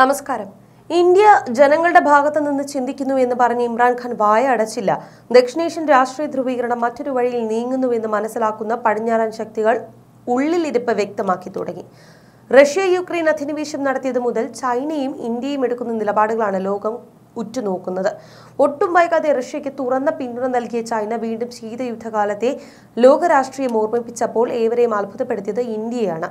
നമസ്കാരം ഇന്ത്യ ജനങ്ങളുടെ ഭാഗത്തു നിന്ന് ചിന്തിക്കുന്നു എന്ന് പറഞ്ഞ് ഇമ്രാൻഖാൻ വായ അടച്ചില്ല ദക്ഷിണേഷ്യൻ രാഷ്ട്രീയ ധ്രുവീകരണം മറ്റൊരു വഴിയിൽ എന്ന് മനസ്സിലാക്കുന്ന പടിഞ്ഞാറൻ ശക്തികൾ ഉള്ളിലിരിപ്പ് വ്യക്തമാക്കി തുടങ്ങി റഷ്യ യുക്രൈൻ അധിനിവേശം നടത്തിയത് മുതൽ ചൈനയും ഇന്ത്യയും എടുക്കുന്ന നിലപാടുകളാണ് ലോകം ഉറ്റുനോക്കുന്നത് ഒട്ടും വൈകാതെ റഷ്യയ്ക്ക് തുറന്ന പിന്തുണ നൽകിയ ചൈന വീണ്ടും ശീതയുദ്ധകാലത്തെ ലോകരാഷ്ട്രീയം ഓർമ്മിപ്പിച്ചപ്പോൾ ഏവരെയും അത്ഭുതപ്പെടുത്തിയത് ഇന്ത്യയാണ്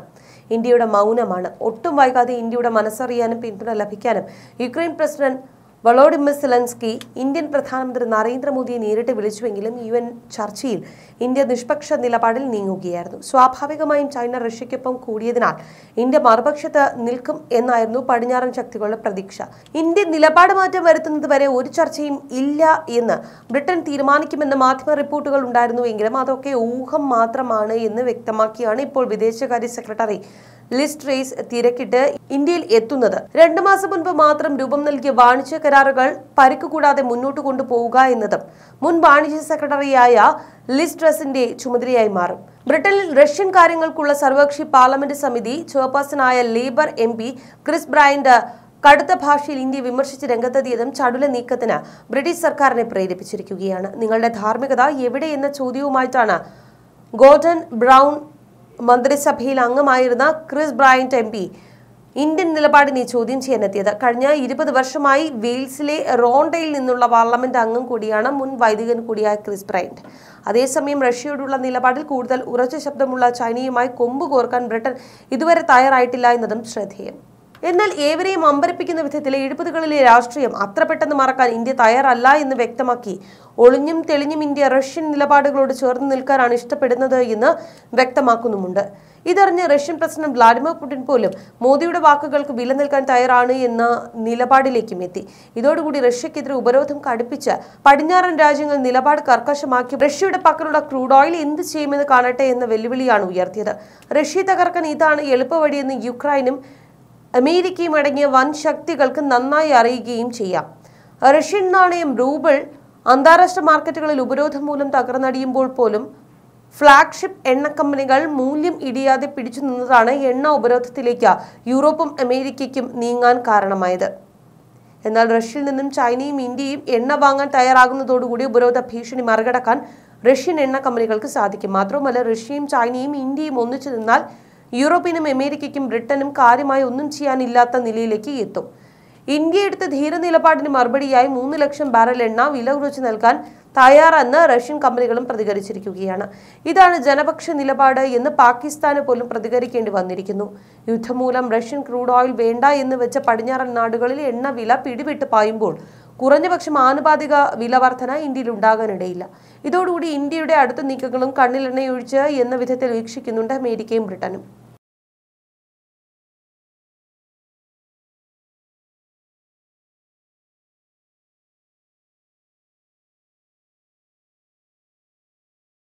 ഇന്ത്യയുടെ മൗനമാണ് ഒട്ടും വൈകാതെ ഇന്ത്യയുടെ മനസ്സറിയാനും പിന്തുണ ലഭിക്കാനും Ukraine president Volodymyr Zelensky Indian പ്രധാനമന്ത്രി നരേന്ദ്രമോദിയെ നേരിട്ട് വിളിച്ചുവെങ്കിലും യു എൻ ചർച്ചയിൽ ഇന്ത്യ നിഷ്പക്ഷ നിലപാടിൽ നീങ്ങുകയായിരുന്നു സ്വാഭാവികമായും ചൈന റഷ്യയ്ക്കൊപ്പം കൂടിയതിനാൽ ഇന്ത്യ മറുപക്ഷത്ത് നിൽക്കും എന്നായിരുന്നു പടിഞ്ഞാറൻ ശക്തികളുടെ പ്രതീക്ഷ ഇന്ത്യ നിലപാട് മാറ്റം വരുത്തുന്നത് വരെ ഒരു ചർച്ചയും ഇല്ല എന്ന് ബ്രിട്ടൻ തീരുമാനിക്കുമെന്ന് മാധ്യമ റിപ്പോർട്ടുകൾ ഉണ്ടായിരുന്നുവെങ്കിലും അതൊക്കെ ഊഹം മാത്രമാണ് എന്ന് വ്യക്തമാക്കിയാണ് ഇപ്പോൾ വിദേശകാര്യ സെക്രട്ടറി ലിസ്റ്റ് റേസ് തിരക്കിട്ട് ഇന്ത്യയിൽ എത്തുന്നത് രണ്ടു മാസം മുൻപ് മാത്രം രൂപം നൽകിയ വാണിജ്യ കരാർ കരാറുകൾ പരിക്ക് കൂടാതെ മുന്നോട്ട് കൊണ്ടുപോവുക എന്നതും മുൻ വാണിജ്യ സെക്രട്ടറിയായ ലിസ്ട്രസിന്റെ ചുമതലയായി മാറും ബ്രിട്ടനിൽ റഷ്യൻ കാര്യങ്ങൾക്കുള്ള സർവകക്ഷി പാർലമെന്റ് സമിതി ചെയർപേഴ്സണായ Labour M P Chris Bryant കടുത്ത ഭാഷയിൽ ഇന്ത്യ വിമർശിച്ച് രംഗത്തെത്തിയതും ചടുല നീക്കത്തിന് ബ്രിട്ടീഷ് സർക്കാരിനെ പ്രേരിപ്പിച്ചിരിക്കുകയാണ് നിങ്ങളുടെ ധാർമ്മികത എവിടെ എന്ന ചോദ്യവുമായിട്ടാണ് ഗോൾഡൻ ബ്രൗൺ മന്ത്രിസഭയിൽ അംഗമായിരുന്ന Chris Bryant M P Indian നിലപാടിനെ ചോദ്യം ചെയ്യാനെത്തിയത് കഴിഞ്ഞ ഇരുപത് വർഷമായി വെയിൽസിലെ റോണ്ടയിൽ നിന്നുള്ള പാർലമെന്റ് അംഗം കൂടിയാണ് മുൻ വൈദികൻ കൂടിയായ ക്രിസ് ബ്രൈൻഡ് അതേസമയം റഷ്യയോടുള്ള നിലപാടിൽ കൂടുതൽ ഉറച്ച ശബ്ദമുള്ള ചൈനയുമായി കൊമ്പ് കോർക്കാൻ ബ്രിട്ടൻ ഇതുവരെ തയ്യാറായിട്ടില്ല എന്നതും ശ്രദ്ധേയം എന്നാൽ ഏവരെയും അമ്പരപ്പിക്കുന്ന വിധത്തിലെ എഴുപതുകളിലെ രാഷ്ട്രീയം അത്ര പെട്ടെന്ന് മറക്കാൻ ഇന്ത്യ തയ്യാറല്ല എന്ന് വ്യക്തമാക്കി ഒളിഞ്ഞും തെളിഞ്ഞും ഇന്ത്യ റഷ്യൻ നിലപാടുകളോട് ചേർന്ന് നിൽക്കാനാണ് ഇഷ്ടപ്പെടുന്നത് എന്ന് വ്യക്തമാക്കുന്നുമുണ്ട് ഇതറിഞ്ഞ് റഷ്യൻ പ്രസിഡന്റ് വ്ളാഡിമിർ പുടിൻ പോലും മോദിയുടെ വാക്കുകൾക്ക് വില നിൽക്കാൻ തയ്യാറാണ് എന്ന നിലപാടിലേക്കും എത്തി ഇതോടുകൂടി റഷ്യക്കെതിരെ ഉപരോധം കടുപ്പിച്ച് പടിഞ്ഞാറൻ രാജ്യങ്ങൾ നിലപാട് കർക്കശമാക്കി റഷ്യയുടെ പക്കലുള്ള ക്രൂഡ് ഓയിൽ എന്ത് ചെയ്യുമെന്ന് കാണട്ടെ എന്ന വെല്ലുവിളിയാണ് ഉയർത്തിയത് റഷ്യ തകർക്കാൻ ഇതാണ് എളുപ്പവഴിയെന്ന് യുക്രൈനും അമേരിക്കയും അടങ്ങിയ വൻ ശക്തികൾക്ക് നന്നായി അറിയുകയും ചെയ്യാം റഷ്യൻ നാണയം റൂബിൾ അന്താരാഷ്ട്ര മാർക്കറ്റുകളിൽ ഉപരോധം മൂലം തകർന്നടിയുമ്പോൾ പോലും ഫ്ളാഗ്ഷിപ്പ് എണ്ണ കമ്പനികൾ മൂല്യം ഇടിയാതെ പിടിച്ചു നിന്നതാണ് എണ്ണ ഉപരോധത്തിലേക്ക് യൂറോപ്പും അമേരിക്കയ്ക്കും നീങ്ങാൻ കാരണമായത് എന്നാൽ റഷ്യയിൽ നിന്നും ചൈനയും ഇന്ത്യയും എണ്ണ വാങ്ങാൻ തയ്യാറാകുന്നതോടുകൂടി ഉപരോധ ഭീഷണി മറികടക്കാൻ റഷ്യൻ എണ്ണ കമ്പനികൾക്ക് സാധിക്കും മാത്രമല്ല റഷ്യയും ചൈനയും ഇന്ത്യയും ഒന്നിച്ചു നിന്നാൽ യൂറോപ്പിനും അമേരിക്കയ്ക്കും ബ്രിട്ടനും കാര്യമായി ഒന്നും ചെയ്യാനില്ലാത്ത നിലയിലേക്ക് എത്തും ഇന്ത്യ എടുത്ത ധീരനിലപാടിന് മറുപടിയായി മൂന്ന് ലക്ഷം ബാരൽ എണ്ണ വില കുറച്ച് നൽകാൻ തയ്യാറെന്ന് റഷ്യൻ കമ്പനികളും പ്രതികരിച്ചിരിക്കുകയാണ് ഇതാണ് ജനപക്ഷ നിലപാട് എന്ന് പാകിസ്ഥാന് പോലും പ്രതികരിക്കേണ്ടി വന്നിരിക്കുന്നു യുദ്ധമൂലം റഷ്യൻ ക്രൂഡ് ഓയിൽ വേണ്ട എന്ന് വെച്ച പടിഞ്ഞാറൻ നാടുകളിൽ എണ്ണ വില പിടിപെട്ട് പായുമ്പോൾ കുറഞ്ഞപക്ഷം ആനുപാതിക വില വർധന ഇന്ത്യയിൽ ഉണ്ടാകാനിടയില്ല ഇതോടുകൂടി ഇന്ത്യയുടെ അടുത്ത നീക്കങ്ങളും കണ്ണിലെണ്ണയൊഴിച്ച് എന്ന വിധത്തിൽ വീക്ഷിക്കുന്നുണ്ട് അമേരിക്കയും ബ്രിട്ടനും